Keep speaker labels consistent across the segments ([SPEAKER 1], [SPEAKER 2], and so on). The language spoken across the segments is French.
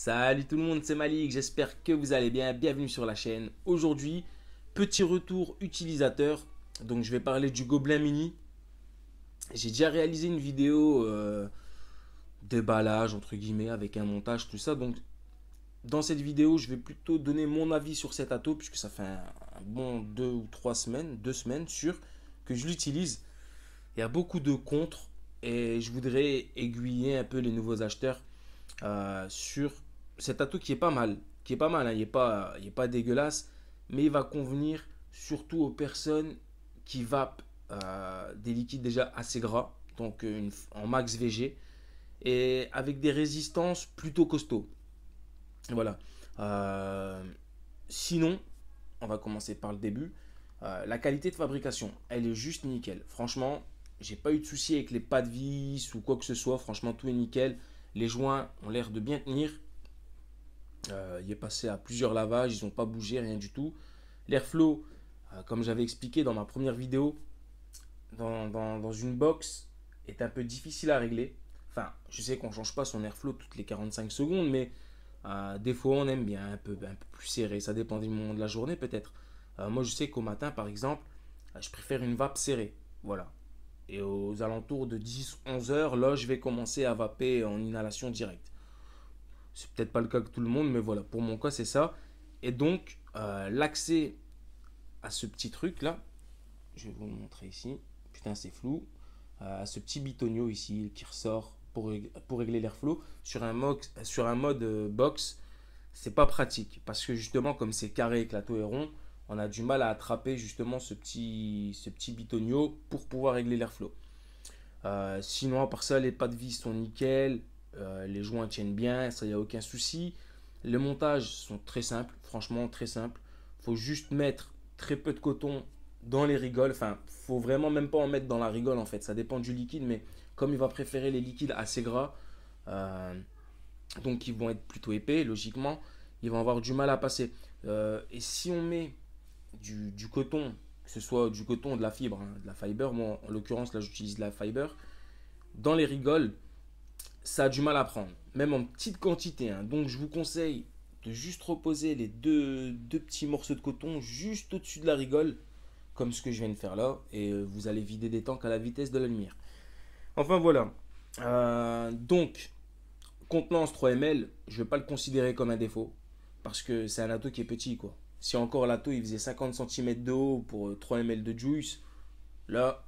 [SPEAKER 1] Salut tout le monde, c'est Malik, j'espère que vous allez bien, bienvenue sur la chaîne. Aujourd'hui, petit retour utilisateur, donc je vais parler du Gobelin Mini. J'ai déjà réalisé une vidéo euh, déballage, entre guillemets, avec un montage, tout ça, donc dans cette vidéo, je vais plutôt donner mon avis sur cet ato, puisque ça fait un, bon deux ou trois semaines, deux semaines sur que je l'utilise. Il y a beaucoup de contre et je voudrais aiguiller un peu les nouveaux acheteurs euh, sur cet atout qui est pas mal, qui est pas mal, hein, il n'est pas, est pas dégueulasse, mais il va convenir surtout aux personnes qui vapent euh, des liquides déjà assez gras, donc euh, en max VG, et avec des résistances plutôt costauds. Voilà. Euh, sinon, on va commencer par le début. la qualité de fabrication, elle est juste nickel. Franchement, j'ai pas eu de souci avec les pas de vis ou quoi que ce soit. Franchement, tout est nickel. Les joints ont l'air de bien tenir. Euh, il est passé à plusieurs lavages, ils n'ont pas bougé, rien du tout. L'airflow, euh, comme j'avais expliqué dans ma première vidéo, dans, dans, une box, est un peu difficile à régler. Enfin, je sais qu'on ne change pas son airflow toutes les 45 secondes, mais euh, des fois on aime bien un peu, un peu plus serré. Ça dépend du moment de la journée peut-être. moi je sais qu'au matin par exemple, je préfère une vape serrée. Voilà. Et aux alentours de 10-11 heures, là je vais commencer à vaper en inhalation directe. C'est peut-être pas le cas de tout le monde, mais voilà, pour mon cas, c'est ça. Et donc, euh, l'accès à ce petit truc là, je vais vous le montrer ici. Putain, c'est flou. Euh, à ce petit bitonio ici qui ressort pour, pour régler l'air sur un, sur un mode euh, box, c'est pas pratique parce que justement, comme c'est carré, que et éclato est rond, on a du mal à attraper justement ce petit, ce petit bitonio pour pouvoir régler l'air l'airflow. sinon, à part ça, les pas de vis sont nickel, euh, les joints tiennent bien, ça, il n'y a aucun souci. Les montages sont très simples, franchement très simples. faut juste mettre très peu de coton dans les rigoles. Enfin, faut vraiment même pas en mettre dans la rigole en fait. Ça dépend du liquide, mais comme il va préférer les liquides assez gras, euh, donc ils vont être plutôt épais, logiquement, ils vont avoir du mal à passer. Euh, et si on met du, coton, que ce soit du coton de la fibre, hein, de la fiber, moi en l'occurrence là j'utilise la fiber, dans les rigoles, ça a du mal à prendre, même en petite quantité. Hein. Donc je vous conseille de juste reposer les deux, deux petits morceaux de coton juste au-dessus de la rigole, comme ce que je viens de faire là, et euh, vous allez vider des tanks à la vitesse de la lumière. Enfin voilà. Euh, donc, contenance 3 ml, je ne vais pas le considérer comme un défaut, parce que c'est un atout qui est petit quoi. Si encore l'ato il faisait 50 cm de haut pour 3 euh, ml de juice, là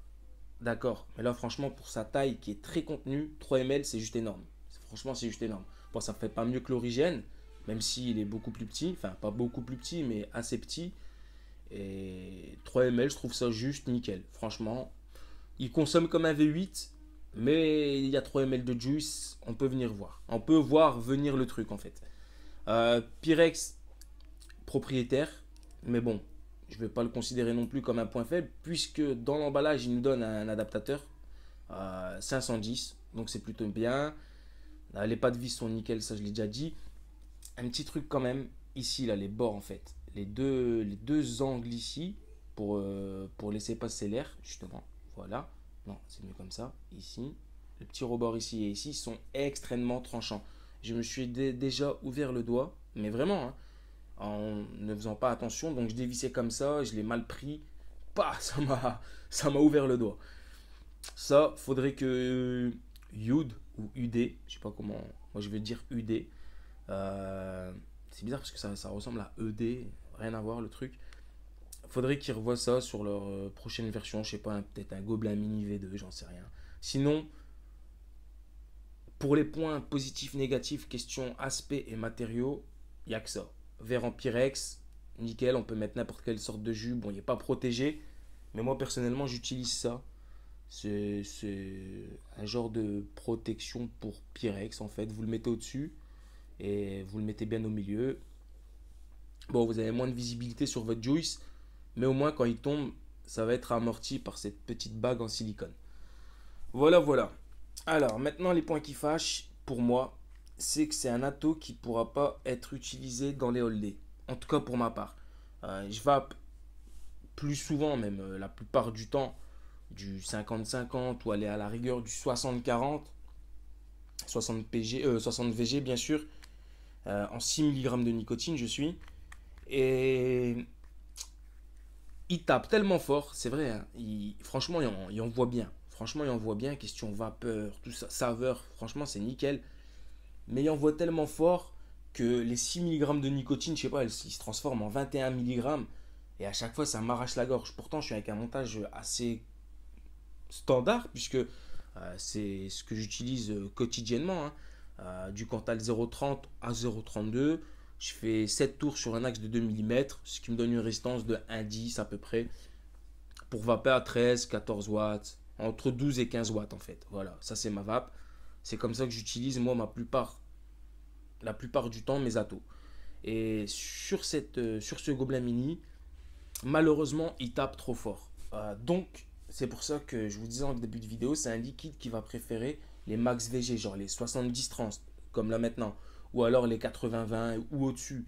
[SPEAKER 1] D'accord. Mais là, franchement, pour sa taille qui est très contenue, 3 ml, c'est juste énorme. Franchement, c'est juste énorme. Bon, ça fait pas mieux que l'origine, même s'il est beaucoup plus petit. Enfin, pas beaucoup plus petit, mais assez petit. Et 3 ml, je trouve ça juste nickel. Franchement, il consomme comme un V8, mais il y a 3 ml de juice. On peut venir voir. On peut voir venir le truc, en fait. Euh, Pyrex, propriétaire. Mais bon, je ne vais pas le considérer non plus comme un point faible, puisque dans l'emballage, il nous donne un adaptateur 510, euh, donc c'est plutôt bien. les pas de vis sont nickel, ça je l'ai déjà dit. Un petit truc quand même, ici, là, les bords en fait, les deux, les deux angles ici, pour, euh, pour laisser passer l'air, justement, voilà. Non, c'est mieux comme ça, ici. Les petits rebords ici et ici sont extrêmement tranchants. Je me suis déjà ouvert le doigt, mais vraiment, hein, en ne faisant pas attention. Donc je dévissais comme ça, je l'ai mal pris. Pas, ça m'a, ça m'a ouvert le doigt. Ça, faudrait que Yud ou UD, je sais pas comment, moi je vais dire UD. Euh, c'est bizarre parce que ça, ressemble à ED, rien à voir le truc. Faudrait qu'ils revoient ça sur leur euh, prochaine version, je sais pas, peut-être un Gobelin Mini V2, j'en sais rien. Sinon, pour les points positifs, négatifs, questions, aspects et matériaux, il n'y a que ça verre en pyrex, nickel, on peut mettre n'importe quelle sorte de jus, bon, il n'est pas protégé, mais moi personnellement, j'utilise ça. C'est un genre de protection pour pyrex en fait, vous le mettez au-dessus et vous le mettez bien au milieu. Bon, vous avez moins de visibilité sur votre juice, mais au moins quand il tombe, ça va être amorti par cette petite bague en silicone. Voilà, voilà. Alors, maintenant les points qui fâchent, pour moi, c'est que c'est un atout qui ne pourra pas être utilisé dans les holdés En tout cas pour ma part. Euh, je vape plus souvent, même euh, la plupart du temps, du 50-50 ou aller à la rigueur du 60-40, 60 PG, 60 VG bien sûr, euh, en 6 mg de nicotine je suis. Et il tape tellement fort, c'est vrai, hein. il, franchement il en, voit bien. Franchement il en voit bien, question vapeur, tout saveur, franchement c'est nickel mais il en voit tellement fort que les 6 mg de nicotine, je sais pas, ils se transforment en 21 mg. Et à chaque fois, ça m'arrache la gorge. Pourtant, je suis avec un montage assez standard, puisque euh, c'est ce que j'utilise euh, quotidiennement. Hein. Euh, du Cantal 0.30 à 0.32, je fais 7 tours sur un axe de 2 mm, ce qui me donne une résistance de 1,10 à peu près, pour vaper à 13, 14 watts, entre 12 et 15 watts en fait. Voilà, ça c'est ma vape. C'est comme ça que j'utilise moi ma plupart la plupart du temps mes atouts Et sur, cette, euh, sur ce gobelin mini, malheureusement, il tape trop fort. Euh, donc, c'est pour ça que je vous disais en début de vidéo, c'est un liquide qui va préférer les max VG, genre les 70 trans comme là maintenant, ou alors les 80-20 ou au-dessus.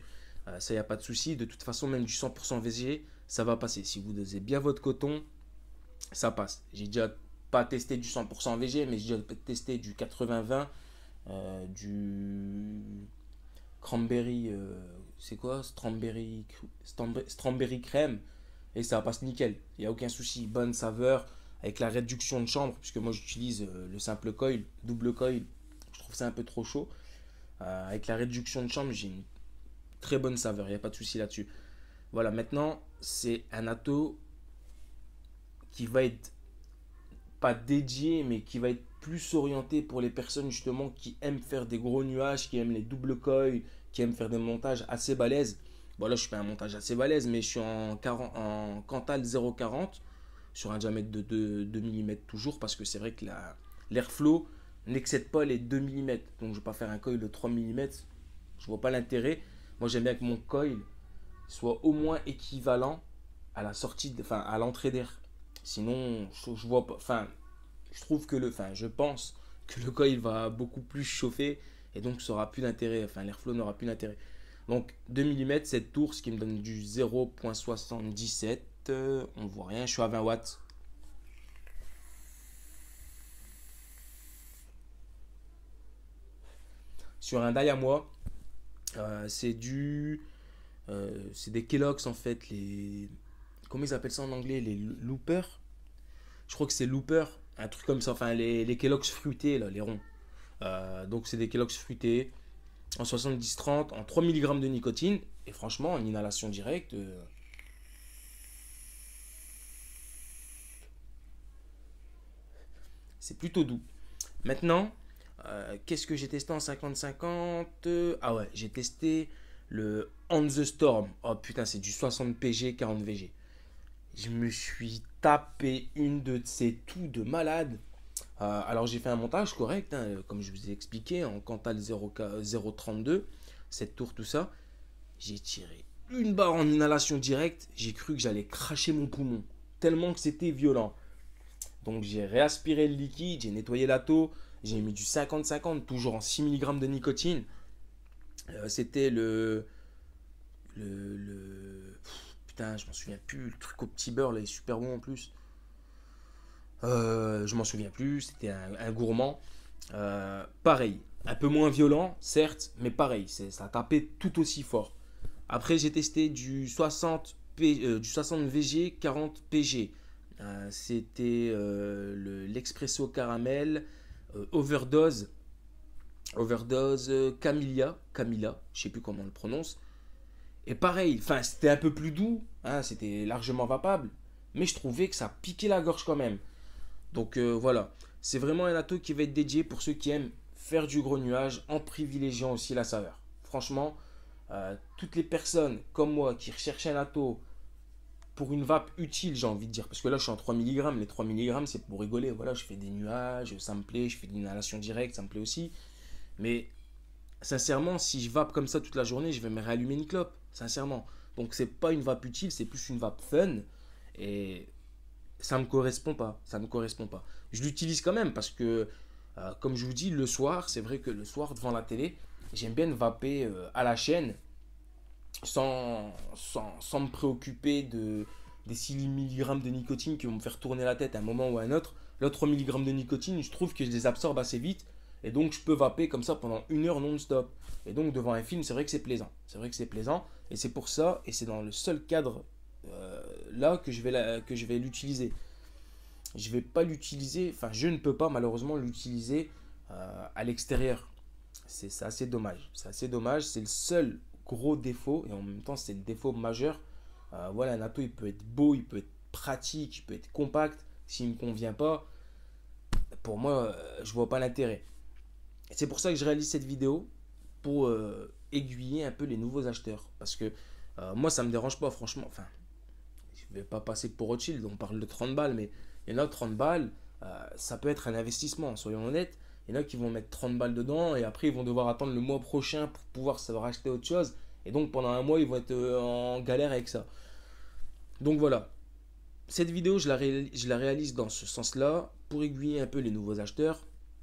[SPEAKER 1] Euh, ça, il n'y a pas de souci. De toute façon, même du 100% VG, ça va passer. Si vous dosez bien votre coton, ça passe. J'ai déjà pas testé du 100% VG, mais j'ai déjà testé du 80-20, du cranberry, euh, c'est quoi strawberry, strawberry crème. Et ça passe nickel. Il n'y a aucun souci. Bonne saveur avec la réduction de chambre, puisque moi j'utilise euh, le simple coil, double coil. Je trouve ça un peu trop chaud. Euh, avec la réduction de chambre, j'ai une très bonne saveur. Il n'y a pas de souci là-dessus. Voilà, maintenant, c'est un ato qui va être pas dédié, mais qui va être plus orienté pour les personnes justement qui aiment faire des gros nuages, qui aiment les doubles coils, qui aiment faire des montages assez balèzes. Bon là je fais un montage assez balèze, mais je suis en, 40, en Cantal 040 sur un diamètre de 2, mm toujours, parce que c'est vrai que l'air l'airflow n'excède pas les 2 mm. Donc je vais pas faire un coil de 3 mm, je vois pas l'intérêt. Moi j'aime bien que mon coil soit au moins équivalent à la sortie, enfin à l'entrée d'air. Sinon, je, vois pas. Enfin, je trouve que le. Enfin, je pense que le coil va beaucoup plus chauffer et donc ça aura plus d'intérêt. Enfin, l'airflow n'aura plus d'intérêt. Donc 2 mm cette tour, ce qui me donne du 0.77. On euh, on voit rien, je suis à 20 watts. Sur un die à moi, euh, c'est du. Euh, c'est des Kellogg's en fait, les, comment ils appellent ça en anglais Les loopers Je crois que c'est Looper, un truc comme ça. Enfin, les, Kellogg's fruités, là, les ronds. Euh, donc, c'est des Kellogg's fruités en 70-30, en 3 mg de nicotine. Et franchement, en inhalation directe. Euh, c'est plutôt doux. Maintenant, euh, qu'est-ce que j'ai testé en 50-50 Ah ouais, j'ai testé le On the Storm. Oh putain, c'est du 60 PG, 40 VG je me suis tapé une de ces toux de malade. Euh, alors j'ai fait un montage correct, hein, comme je vous ai expliqué, en Cantal 032, cette tour, tout ça. J'ai tiré une barre en inhalation directe, j'ai cru que j'allais cracher mon poumon, tellement que c'était violent. Donc j'ai réaspiré le liquide, j'ai nettoyé la taux, j'ai mis du 50-50, toujours en 6 mg de nicotine. Euh, c'était le... le, le Putain, je m'en souviens plus. Le truc au petit beurre, là, est super bon en plus. Euh, je m'en souviens plus. C'était un, gourmand. Euh, pareil. Un peu moins violent, certes, mais pareil. Ça tapait tout aussi fort. Après, j'ai testé du 60, P, VG, 40 PG. C'était euh, l'expresso caramel, overdose, overdose Camilla, Camilla, je sais plus comment on le prononce. Et pareil, enfin, c'était un peu plus doux, hein, c'était largement vapable, mais je trouvais que ça piquait la gorge quand même. Donc euh, voilà, c'est vraiment un ato qui va être dédié pour ceux qui aiment faire du gros nuage en privilégiant aussi la saveur. Franchement, euh, toutes les personnes comme moi qui recherchent un ato pour une vape utile, j'ai envie de dire, parce que là je suis en 3 mg, les 3 mg c'est pour rigoler, voilà, je fais des nuages, ça me plaît, je fais de l'inhalation directe, ça me plaît aussi. Mais sincèrement, si je vape comme ça toute la journée, je vais me réallumer une clope sincèrement. Donc c'est pas une vape utile, c'est plus une vape fun. Et ça me correspond pas, ça me correspond pas. Je l'utilise quand même parce que, euh, comme je vous dis, le soir, c'est vrai que le soir devant la télé, j'aime bien vaper euh, à la chaîne sans, sans, me préoccuper de, des 6 mg de nicotine qui vont me faire tourner la tête à un moment ou à un autre. L'autre 3 mg de nicotine, je trouve que je les absorbe assez vite et donc, je peux vaper comme ça pendant une heure non-stop. Et donc, devant un film, c'est vrai que c'est plaisant. C'est vrai que c'est plaisant. Et c'est pour ça, et c'est dans le seul cadre euh, là que je vais l'utiliser. Je vais pas l'utiliser, enfin, je ne peux pas malheureusement l'utiliser euh, à l'extérieur. C'est assez dommage. C'est assez dommage. C'est le seul gros défaut. Et en même temps, c'est le défaut majeur. Euh, voilà, un atout, il peut être beau, il peut être pratique, il peut être compact. S'il ne me convient pas, pour moi, je vois pas l'intérêt. Et c'est pour ça que je réalise cette vidéo, pour euh, aiguiller un peu les nouveaux acheteurs. Parce que euh, moi, ça me dérange pas, franchement. Enfin, je vais pas passer pour Rothschild, on parle de 30 balles, mais il y en a 30 balles, euh, ça peut être un investissement, soyons honnêtes. Il y en a qui vont mettre 30 balles dedans et après ils vont devoir attendre le mois prochain pour pouvoir savoir acheter autre chose. Et donc pendant un mois, ils vont être en galère avec ça. Donc voilà. Cette vidéo, je la réalise dans ce sens-là pour aiguiller un peu les nouveaux acheteurs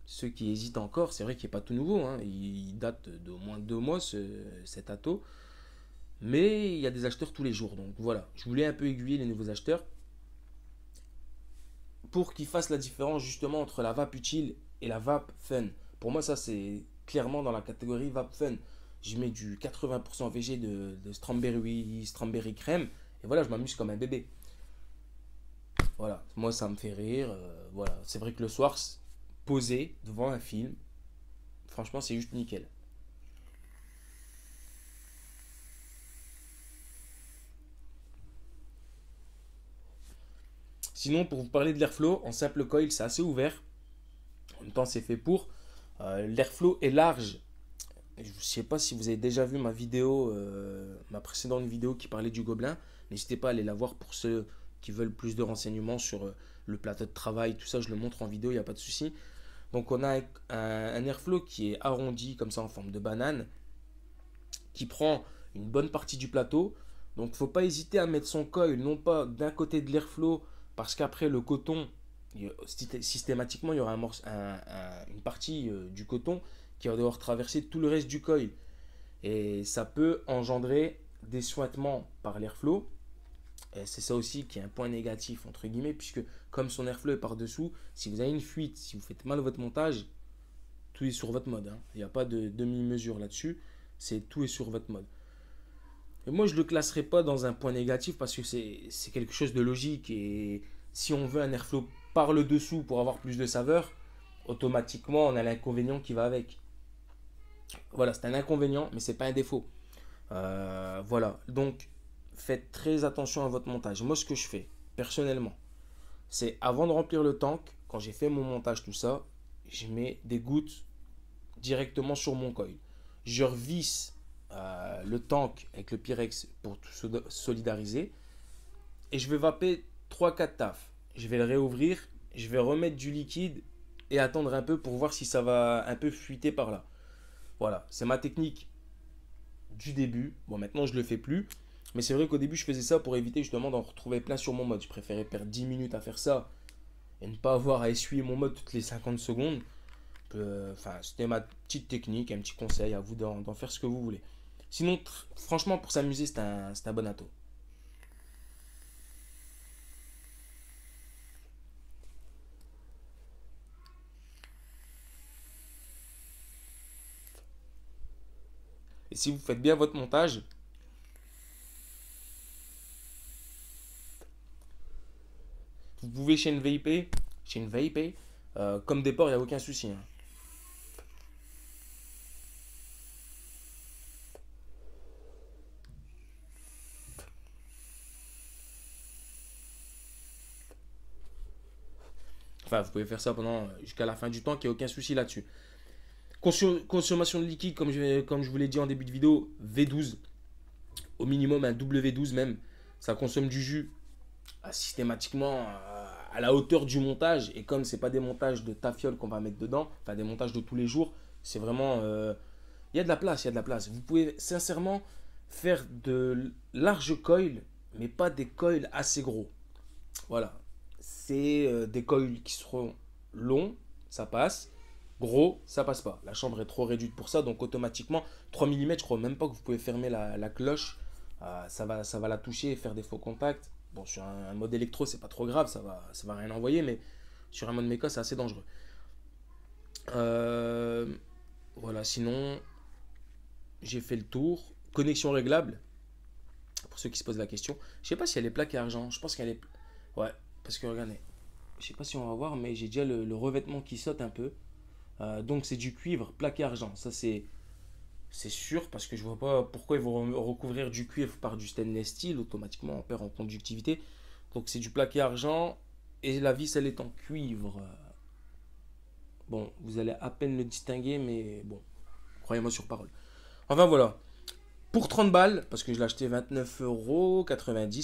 [SPEAKER 1] ceux qui hésitent encore, c'est vrai qu'il n'est pas tout nouveau, hein. il, date d'au moins deux mois cet ato. Mais il y a des acheteurs tous les jours, donc voilà. Je voulais un peu aiguiller les nouveaux acheteurs pour qu'ils fassent la différence justement entre la vape utile et la vape fun. Pour moi, ça c'est clairement dans la catégorie vape fun. Je mets du 80% VG de, de, strawberry, crème et voilà, je m'amuse comme un bébé. Voilà, moi ça me fait rire. Euh, voilà, c'est vrai que le soir, posé devant un film. Franchement, c'est juste nickel. Sinon, pour vous parler de l'airflow, en simple coil, c'est assez ouvert. En même temps, c'est fait pour. Euh, l'airflow est large. Je sais pas si vous avez déjà vu ma vidéo, euh, ma précédente vidéo qui parlait du gobelin. N'hésitez pas à aller la voir pour ceux qui veulent plus de renseignements sur, euh, le plateau de travail, tout ça, je le montre en vidéo, il n'y a pas de souci. Donc on a un, airflow qui est arrondi comme ça en forme de banane, qui prend une bonne partie du plateau. Donc faut pas hésiter à mettre son coil non pas d'un côté de l'airflow, parce qu'après le coton, systématiquement il y aura un une partie euh, du coton qui va devoir traverser tout le reste du coil. Et ça peut engendrer des souhaitements par l'airflow euh, c'est ça aussi qui est un point négatif, entre guillemets, puisque comme son airflow est par-dessous, si vous avez une fuite, si vous faites mal votre montage, tout est sur votre mode. Hein. Il n'y a pas de demi-mesure là-dessus. C'est tout est sur votre mode. Et moi, je ne le classerai pas dans un point négatif parce que c'est quelque chose de logique. Et si on veut un airflow par le dessous pour avoir plus de saveur, automatiquement, on a l'inconvénient qui va avec. Voilà, c'est un inconvénient, mais ce n'est pas un défaut. Euh, voilà, donc faites très attention à votre montage. Moi, ce que je fais, personnellement, c'est avant de remplir le tank, quand j'ai fait mon montage, tout ça, je mets des gouttes directement sur mon coil. Je revisse euh, le tank avec le Pyrex pour tout solidariser. Et je vais vaper 3-4 tafs. Je vais le réouvrir, je vais remettre du liquide et attendre un peu pour voir si ça va un peu fuiter par là. Voilà, c'est ma technique du début. Bon, maintenant je le fais plus. Mais c'est vrai qu'au début, je faisais ça pour éviter justement d'en retrouver plein sur mon mode. Je préférais perdre 10 minutes à faire ça et ne pas avoir à essuyer mon mode toutes les 50 secondes. Euh, c'était ma petite technique, un petit conseil à vous d'en faire ce que vous voulez. Sinon, franchement, pour s'amuser, c'est un, un bon atout. Et si vous faites bien votre montage, pouvez chez une VIP, chez une VIP, euh, comme des porcs, il n'y a aucun souci. Hein. Enfin, vous pouvez faire ça pendant euh, jusqu'à la fin du temps, qu'il n'y a aucun souci là-dessus. consommation de liquide, comme je, comme je vous l'ai dit en début de vidéo, V12, au minimum un W12 même, ça consomme du jus. Euh, systématiquement, à la hauteur du montage. Et comme c'est pas des montages de tafiole qu'on va mettre dedans, enfin des montages de tous les jours, c'est vraiment. Il euh, y a de la place, il y a de la place. Vous pouvez sincèrement faire de larges coils, mais pas des coils assez gros. Voilà. C'est euh, des coils qui seront longs, ça passe. Gros, ça passe pas. La chambre est trop réduite pour ça, donc automatiquement, 3 mm, je crois même pas que vous pouvez fermer la, cloche. Ah, ça, va, ça va la toucher et faire des faux contacts. Bon, sur un, mode électro, c'est pas trop grave, ça va, ça va rien envoyer, mais sur un mode méca, c'est assez dangereux. Euh, voilà, sinon, j'ai fait le tour. Connexion réglable, pour ceux qui se posent la question. Je sais pas si elle est plaque et argent, je pense qu'elle est... Ouais, parce que regardez, je sais pas si on va voir, mais j'ai déjà le, revêtement qui saute un peu. Euh, donc c'est du cuivre plaqué argent, ça c'est c'est sûr, parce que je vois pas pourquoi ils vont recouvrir du cuivre par du stainless steel. Automatiquement, on perd en conductivité. Donc, c'est du plaqué argent et la vis, elle est en cuivre. Bon, vous allez à peine le distinguer, mais bon, croyez-moi sur parole. Enfin, voilà. Pour 30 balles, parce que je l'ai acheté 29,90 euros,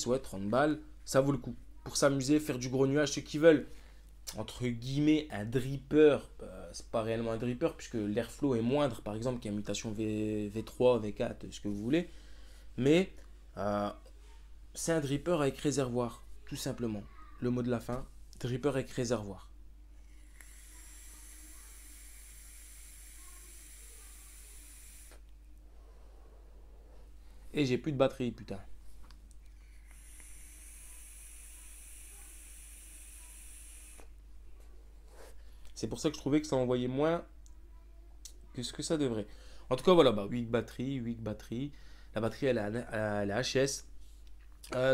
[SPEAKER 1] ouais, 30 balles, ça vaut le coup. Pour s'amuser, faire du gros nuage, ceux qui veulent entre guillemets, un dripper, euh, c'est pas réellement un dripper puisque l'airflow est moindre, par exemple, qu'une mutation v, 3 V4, ce que vous voulez. Mais euh, c'est un dripper avec réservoir, tout simplement. Le mot de la fin, dripper avec réservoir. Et j'ai plus de batterie, putain. C'est pour ça que je trouvais que ça envoyait moins que ce que ça devrait. En tout cas, voilà, bah, 8 batteries, 8 batteries. La batterie, elle est à HS.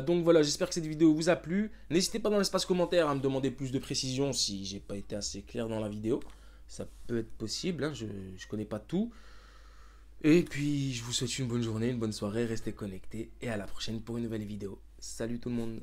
[SPEAKER 1] donc voilà, j'espère que cette vidéo vous a plu. N'hésitez pas dans l'espace commentaire à me demander plus de précisions si j'ai pas été assez clair dans la vidéo. Ça peut être possible, hein, je ne connais pas tout. Et puis, je vous souhaite une bonne journée, une bonne soirée, restez connectés et à la prochaine pour une nouvelle vidéo. Salut tout le monde